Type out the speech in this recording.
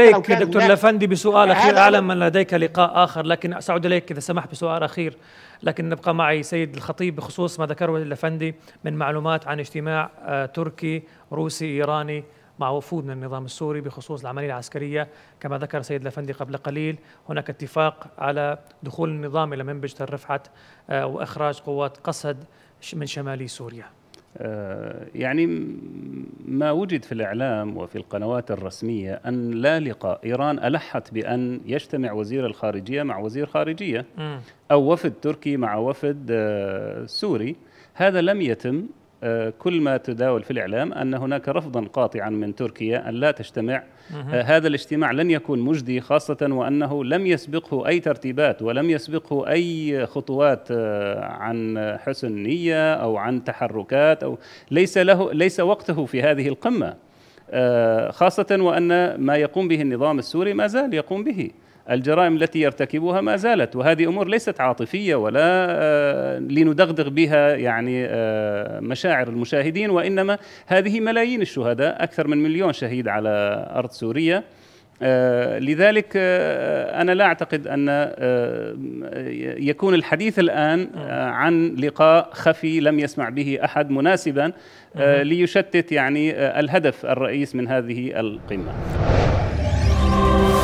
إليك دكتور لفندي بسؤال أخير أعلم أن لديك لقاء آخر لكن ساعود إليك إذا سمحت بسؤال أخير لكن نبقى معي سيد الخطيب بخصوص ما ذكره لفندي من معلومات عن اجتماع آه، تركي روسي إيراني مع وفود من النظام السوري بخصوص العملية العسكرية كما ذكر سيد لفندي قبل قليل هناك اتفاق على دخول النظام إلى منبج تل رفعت آه، وإخراج قوات قسد من شمالي سوريا آه، يعني ما وجد في الإعلام وفي القنوات الرسمية أن لا لقاء إيران ألحت بأن يجتمع وزير الخارجية مع وزير خارجية أو وفد تركي مع وفد آه، سوري هذا لم يتم آه، كل ما تداول في الاعلام ان هناك رفضا قاطعا من تركيا ان لا تجتمع آه، هذا الاجتماع لن يكون مجدي خاصه وانه لم يسبقه اي ترتيبات ولم يسبقه اي خطوات آه، عن حسن نيه او عن تحركات او ليس له ليس وقته في هذه القمه خاصه وان ما يقوم به النظام السوري ما زال يقوم به الجرائم التي يرتكبها ما زالت وهذه امور ليست عاطفيه ولا آه، لندغدغ بها يعني آه، مشاعر المشاهدين وانما هذه ملايين الشهداء اكثر من مليون شهيد على ارض سوريا آه، لذلك انا لا اعتقد ان يكون الحديث الان عن لقاء خفي لم يسمع به احد مناسبا ليشتت يعني الهدف الرئيس من هذه القمه